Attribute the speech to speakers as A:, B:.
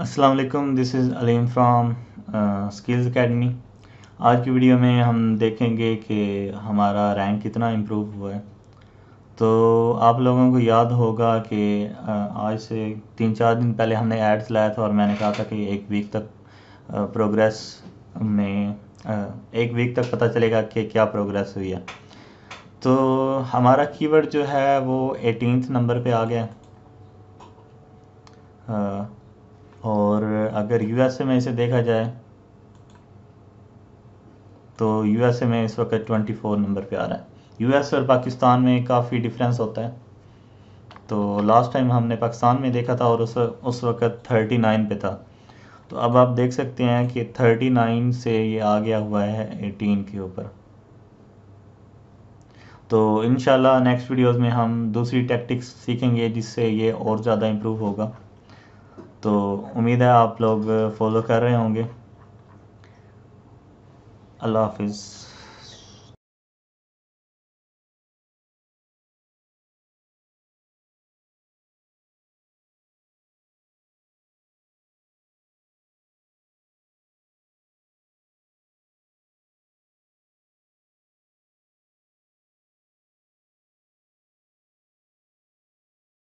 A: अस्सलाम वालेकुम this is Aleem from skills academy आज की वीडियो में हम देखेंगे कि हमारा रैंक कितना इम्प्रूव हुआ है तो आप लोगों को याद होगा कि uh, आज से तीन चार दिन पहले हमने एड्स लाया था और मैंने कहा था कि एक वीक तक प्रोग्रेस uh, में uh, एक वीक तक पता चलेगा कि क्या प्रोग्रेस हुई है तो हमारा कीवर्ड जो है वो एटीनथ नंबर पे आ गया uh, और अगर यूएसए में इसे देखा जाए तो यूएसए में इस वक्त 24 नंबर पे आ रहा है यूएस और पाकिस्तान में काफ़ी डिफरेंस होता है तो लास्ट टाइम हमने पाकिस्तान में देखा था और उस उस वक्त 39 पे था तो अब आप देख सकते हैं कि 39 से ये आ गया हुआ है 18 के ऊपर तो इन नेक्स्ट वीडियोस में हम दूसरी टैक्टिक्स सीखेंगे जिससे ये और ज़्यादा इम्प्रूव होगा तो उम्मीद है आप लोग फॉलो कर रहे होंगे अल्लाह हाफिज़